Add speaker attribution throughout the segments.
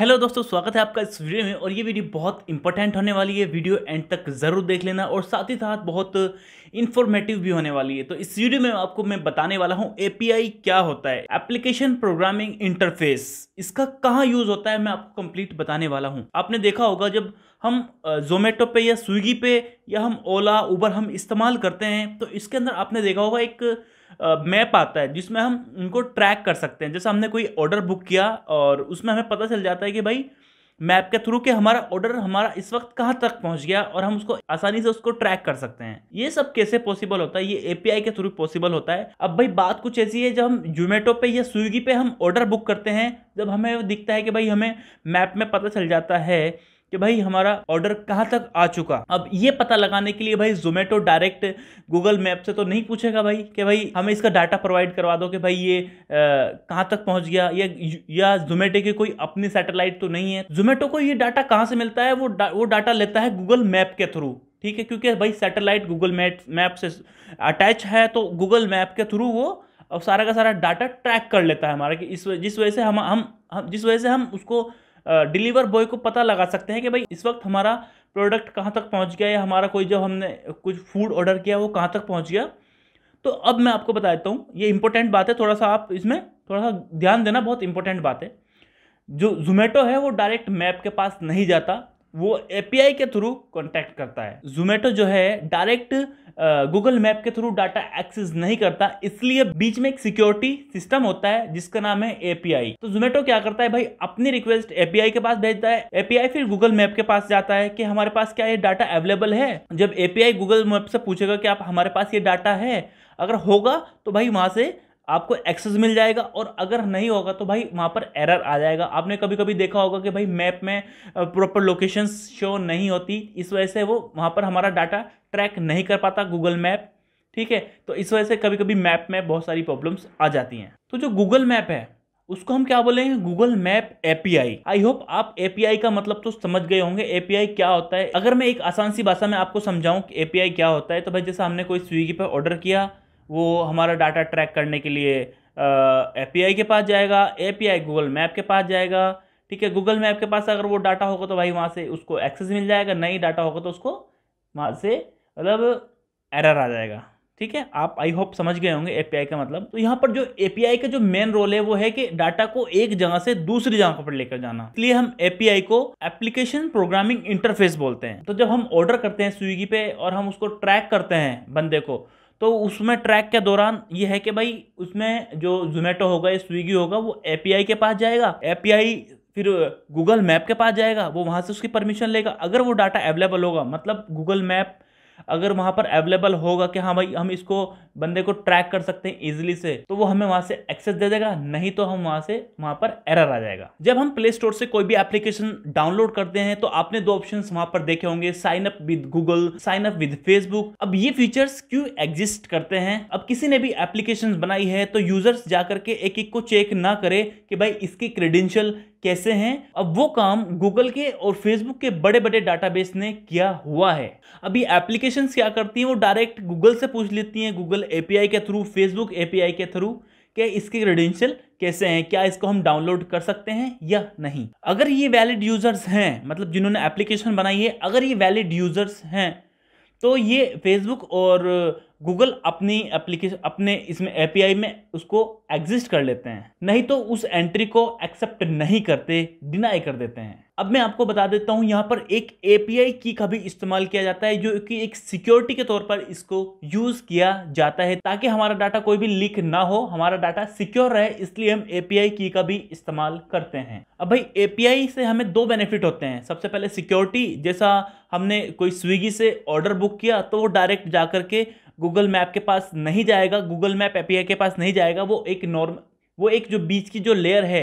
Speaker 1: hello दोस्तों स्वागत है आपका इस वीडियो में और ये वीडियो बहुत इंपॉर्टेंट होने वाली है वीडियो एंड तक ज़रूर देख लेना और साथ ही साथ बहुत इन्फॉर्मेटिव भी होने वाली है तो इस वीडियो में आपको मैं बताने वाला हूँ एपीआई क्या होता है एप्लीकेशन प्रोग्रामिंग इंटरफेस इसका कहाँ यूज़ होता है मैं आपको कंप्लीट बताने वाला हूँ आपने देखा होगा जब हम जोमेटो पे या स्विगी पे या हम ओला उबर हम इस्तेमाल करते हैं तो इसके अंदर आपने देखा होगा एक मैप आता है जिसमें हम उनको ट्रैक कर सकते हैं जैसे हमने कोई ऑर्डर बुक किया और उसमें हमें पता चल जाता है कि भाई मैप के थ्रू कि हमारा ऑर्डर हमारा इस वक्त कहाँ तक पहुँच गया और हम उसको आसानी से उसको ट्रैक कर सकते हैं ये सब कैसे पॉसिबल होता है ये ए के थ्रू पॉसिबल होता है अब भाई बात कुछ ऐसी है जब हम जोमेटो पे या स्विगी पे हम ऑर्डर बुक करते हैं जब हमें दिखता है कि भाई हमें मैप में पता चल जाता है कि भाई हमारा ऑर्डर कहाँ तक आ चुका अब ये पता लगाने के लिए भाई जोमेटो डायरेक्ट गूगल मैप से तो नहीं पूछेगा भाई कि भाई हमें इसका डाटा प्रोवाइड करवा दो कि भाई ये कहाँ तक पहुँच गया या या जोमेटो की कोई अपनी सैटेलाइट तो नहीं है जोमेटो को ये डाटा कहाँ से मिलता है वो डा, वो डाटा लेता है गूगल मैप के थ्रू ठीक है क्योंकि भाई सैटेलाइट गूगल मैप मैप से अटैच है तो गूगल मैप के थ्रू वो अब सारा का सारा डाटा ट्रैक कर लेता है हमारा कि इस जिस वजह से हम हम जिस वजह से हम उसको डिलीवर बॉय को पता लगा सकते हैं कि भाई इस वक्त हमारा प्रोडक्ट कहाँ तक पहुँच गया या हमारा कोई जो हमने कुछ फूड ऑर्डर किया वो कहाँ तक पहुँच गया तो अब मैं आपको बता देता हूँ ये इंपॉर्टेंट बात है थोड़ा सा आप इसमें थोड़ा सा ध्यान देना बहुत इंपॉर्टेंट बात है जो जोमेटो है वो डायरेक्ट मैप के पास नहीं जाता वो ए के थ्रू कॉन्टैक्ट करता है जोमेटो जो है डायरेक्ट गूगल मैप के थ्रू डाटा एक्सेस नहीं करता इसलिए बीच में एक सिक्योरिटी सिस्टम होता है जिसका नाम है एपीआई तो जोमेटो क्या करता है भाई अपनी रिक्वेस्ट एपीआई के पास भेजता है एपीआई फिर गूगल मैप के पास जाता है कि हमारे पास क्या ये डाटा अवेलेबल है जब एपीआई गूगल मैप से पूछेगा कि आप हमारे पास ये डाटा है अगर होगा तो भाई वहां से आपको एक्सेस मिल जाएगा और अगर नहीं होगा तो भाई वहाँ पर एरर आ जाएगा आपने कभी कभी देखा होगा कि भाई मैप में प्रॉपर लोकेशन शो नहीं होती इस वजह से वो वहाँ पर हमारा डाटा ट्रैक नहीं कर पाता गूगल मैप ठीक है तो इस वजह से कभी कभी मैप में बहुत सारी प्रॉब्लम्स आ जाती हैं तो जो गूगल मैप है उसको हम क्या बोलेंगे Google map P I hope आप आई का मतलब तो समझ गए होंगे आई क्या होता है अगर मैं एक आसान सी भाषा में आपको समझाऊं कि आई क्या होता है तो भाई जैसे हमने कोई स्विगी पर ऑर्डर किया वो हमारा डाटा ट्रैक करने के लिए ए पी के पास जाएगा ए पी गूगल मैप के पास जाएगा ठीक है गूगल मैप के पास अगर वो डाटा होगा तो भाई वहाँ से उसको एक्सेस मिल जाएगा नई डाटा होगा तो उसको वहाँ से मतलब एरर आ जाएगा ठीक है आप आई होप समझ गए होंगे ए का मतलब तो यहाँ पर जो एपीआई का जो मेन रोल है वो है कि डाटा को एक जगह से दूसरी जगह पर लेकर जाना इसलिए हम ए को एप्लीकेशन प्रोग्रामिंग इंटरफेस बोलते हैं तो जब हम ऑर्डर करते हैं स्विगी पे और हम उसको ट्रैक करते हैं बंदे को तो उसमें ट्रैक के दौरान ये है कि भाई उसमें जो जोमेटो होगा या स्विगी होगा वो ए के पास जाएगा ए फिर गूगल मैप के पास जाएगा वो वहाँ से उसकी परमिशन लेगा अगर वो डाटा अवेलेबल होगा मतलब गूगल मैप अगर वहाँ पर अवेलेबल होगा कि हाँ भाई हम इसको बंदे को ट्रैक कर सकते हैं ईजिली से तो वो हमें वहाँ से एक्सेस दे देगा नहीं तो हम वहाँ से वहाँ पर एरर आ जाएगा जब हम प्ले स्टोर से कोई भी एप्लीकेशन डाउनलोड करते हैं तो आपने दो ऑप्शन वहाँ पर देखे होंगे sign up with Google sign up with Facebook अब ये फीचर्स क्यों एग्जिस्ट करते हैं अब किसी ने भी एप्लीकेशन बनाई है तो यूजर्स जाकर के एक एक को चेक ना करे कि भाई इसकी क्रेडेंशियल कैसे हैं अब वो काम गूगल के और फेसबुक के बड़े बड़े डाटाबेस ने किया हुआ है अभी एप्लीकेशन क्या करती हैं वो डायरेक्ट गूगल से पूछ लेती हैं गूगल ए के थ्रू फेसबुक ए के थ्रू कि इसके क्रेडेंशियल कैसे हैं क्या इसको हम डाउनलोड कर सकते हैं या नहीं अगर ये वैलिड यूजर्स हैं मतलब जिन्होंने एप्लीकेशन बनाई है अगर ये वैलिड यूजर्स हैं तो ये फेसबुक और गूगल अपनी एप्लीकेशन अपने इसमें ए में उसको एग्जिस्ट कर लेते हैं नहीं तो उस एंट्री को एक्सेप्ट नहीं करते डिनाई कर देते हैं अब मैं आपको बता देता हूं यहाँ पर एक ए की का भी इस्तेमाल किया जाता है जो कि एक सिक्योरिटी के तौर पर इसको यूज किया जाता है ताकि हमारा डाटा कोई भी लीक ना हो हमारा डाटा सिक्योर रहे इसलिए हम ए की का भी इस्तेमाल करते हैं अब भाई ए से हमें दो बेनिफिट होते हैं सबसे पहले सिक्योरिटी जैसा हमने कोई स्विगी से ऑर्डर बुक किया तो वो डायरेक्ट जा करके गूगल मैप के पास नहीं जाएगा गूगल मैप एपीआई के पास नहीं जाएगा वो एक नॉर्म वो एक जो बीच की जो लेयर है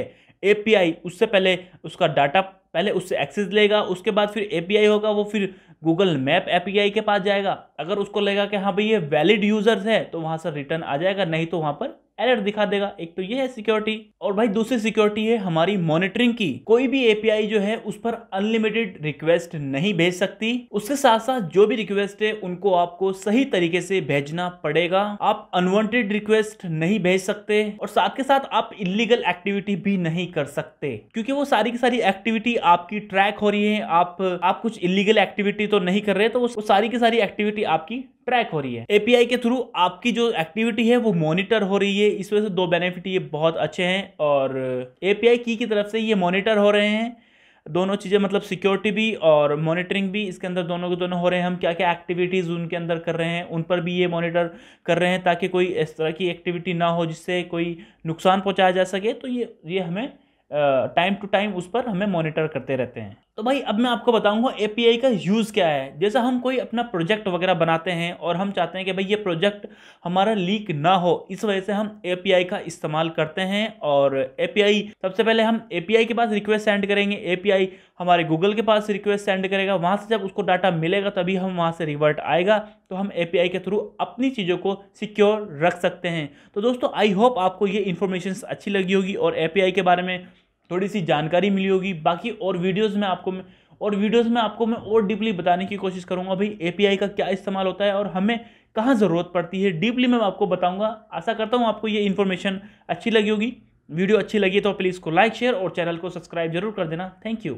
Speaker 1: एपीआई उससे पहले उसका डाटा पहले उससे एक्सेस लेगा उसके बाद फिर एपीआई होगा वो फिर गूगल मैप एपीआई के पास जाएगा अगर उसको लगेगा कि हाँ भाई ये वैलिड यूज़र्स है तो वहाँ से रिटर्न आ जाएगा नहीं तो वहाँ पर एलर्ट दिखा देगा एक तो ये है सिक्योरिटी और भाई दूसरी सिक्योरिटी है हमारी मॉनिटरिंग की कोई भी एपीआई जो है उस पर अनलिमिटेड रिक्वेस्ट नहीं भेज सकती उसके साथ साथ जो भी रिक्वेस्ट है उनको आपको सही तरीके से भेजना पड़ेगा आप अनवांटेड रिक्वेस्ट नहीं भेज सकते और साथ के साथ आप इलीगल एक्टिविटी भी नहीं कर सकते क्योंकि वो सारी की सारी एक्टिविटी आपकी ट्रैक हो रही है आप आप कुछ इलीगल एक्टिविटी तो नहीं कर रहे तो वो सारी की सारी एक्टिविटी आपकी ट्रैक हो रही है एपीआई के थ्रू आपकी जो एक्टिविटी है वो मॉनिटर हो रही है इस वजह से दो बेनिफिट ये बहुत अच्छे हैं और एपीआई की की तरफ से ये मॉनिटर हो रहे हैं दोनों चीज़ें मतलब सिक्योरिटी भी और मॉनिटरिंग भी इसके अंदर दोनों के दोनों हो रहे हैं हम क्या क्या एक्टिविटीज़ उनके अंदर कर रहे हैं उन पर भी ये मॉनिटर कर रहे हैं ताकि कोई इस तरह की एक्टिविटी ना हो जिससे कोई नुकसान पहुंचाया जा सके तो ये ये हमें टाइम टू टाइम उस पर हमें मॉनिटर करते रहते हैं तो भाई अब मैं आपको बताऊंगा एपीआई का यूज़ क्या है जैसा हम कोई अपना प्रोजेक्ट वगैरह बनाते हैं और हम चाहते हैं कि भाई ये प्रोजेक्ट हमारा लीक ना हो इस वजह से हम एपीआई का इस्तेमाल करते हैं और एपीआई सबसे पहले हम एपीआई के पास रिक्वेस्ट सेंड करेंगे ए हमारे गूगल के पास रिक्वेस्ट सेंड करेगा वहाँ से जब उसको डाटा मिलेगा तभी हम वहाँ से रिवर्ट आएगा तो हम ए के थ्रू अपनी चीज़ों को सिक्योर रख सकते हैं तो दोस्तों आई होप आपको ये इन्फॉर्मेशन अच्छी लगी होगी और ए के बारे में थोड़ी सी जानकारी मिली होगी बाकी और वीडियोस में आपको मैं और वीडियोस में आपको मैं और डीपली बताने की कोशिश करूंगा भाई एपीआई का क्या इस्तेमाल होता है और हमें कहाँ ज़रूरत पड़ती है डीपली मैं आपको बताऊँगा आशा करता हूँ आपको ये इन्फॉर्मेशन अच्छी लगी होगी वीडियो अच्छी लगी तो प्लीज़ को लाइक शेयर और चैनल को सब्सक्राइब जरूर कर देना थैंक यू